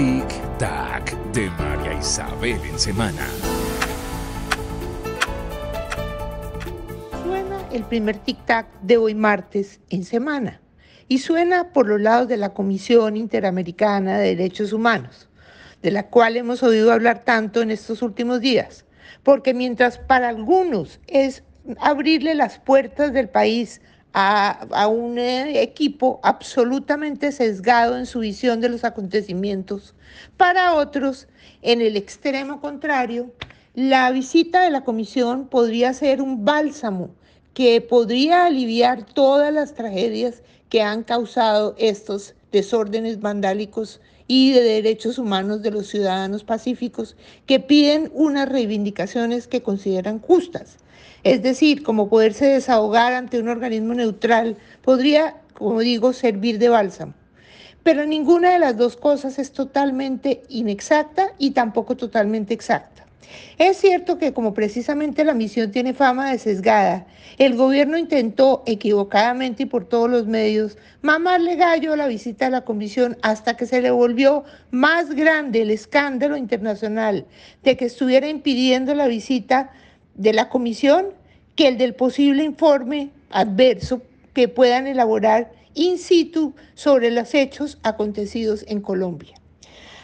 Tic Tac de María Isabel en semana. Suena el primer Tic Tac de hoy martes en semana y suena por los lados de la Comisión Interamericana de Derechos Humanos, de la cual hemos oído hablar tanto en estos últimos días, porque mientras para algunos es abrirle las puertas del país a, un eh, equipo absolutamente sesgado en su visión de los acontecimientos. Para otros, en el extremo contrario, la visita de la comisión podría ser un bálsamo que podría aliviar todas las tragedias que han causado estos desórdenes vandálicos y de derechos humanos de los ciudadanos pacíficos que piden unas reivindicaciones que consideran justas. Es decir, como poderse desahogar ante un organismo neutral podría, como digo, servir de bálsamo. Pero ninguna de las dos cosas es totalmente inexacta y tampoco totalmente exacta. Es cierto que como precisamente la misión tiene fama de sesgada, el gobierno intentó equivocadamente y por todos los medios mamarle gallo a la visita de la comisión hasta que se le volvió más grande el escándalo internacional de que estuviera impidiendo la visita de la comisión que el del posible informe adverso que puedan elaborar in situ sobre los hechos acontecidos en Colombia.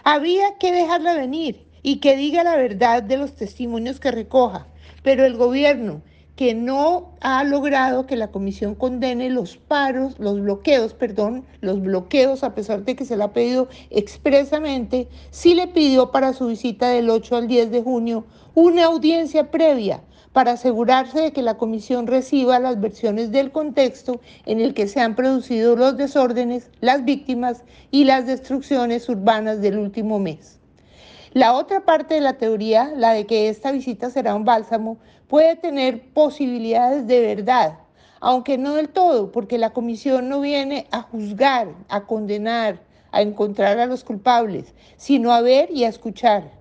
Había que dejarla venir y que diga la verdad de los testimonios que recoja. Pero el gobierno que no ha logrado que la comisión condene los paros, los bloqueos, perdón, los bloqueos a pesar de que se le ha pedido expresamente, sí le pidió para su visita del 8 al 10 de junio una audiencia previa para asegurarse de que la comisión reciba las versiones del contexto en el que se han producido los desórdenes, las víctimas y las destrucciones urbanas del último mes. La otra parte de la teoría, la de que esta visita será un bálsamo, puede tener posibilidades de verdad, aunque no del todo, porque la comisión no viene a juzgar, a condenar, a encontrar a los culpables, sino a ver y a escuchar.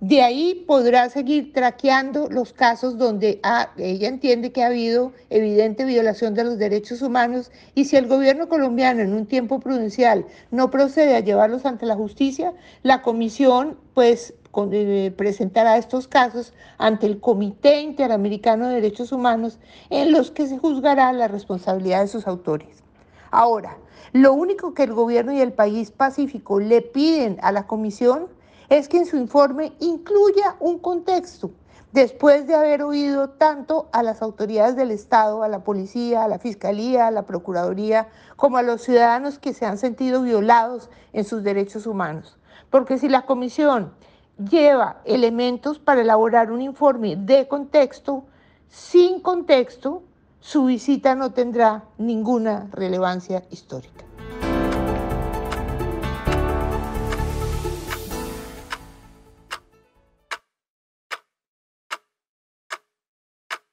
De ahí podrá seguir traqueando los casos donde ah, ella entiende que ha habido evidente violación de los derechos humanos y si el gobierno colombiano en un tiempo prudencial no procede a llevarlos ante la justicia, la comisión pues eh, presentará estos casos ante el Comité Interamericano de Derechos Humanos en los que se juzgará la responsabilidad de sus autores. Ahora, lo único que el gobierno y el país pacífico le piden a la comisión es que en su informe incluya un contexto después de haber oído tanto a las autoridades del Estado, a la policía, a la fiscalía, a la procuraduría, como a los ciudadanos que se han sentido violados en sus derechos humanos. Porque si la comisión lleva elementos para elaborar un informe de contexto, sin contexto, su visita no tendrá ninguna relevancia histórica.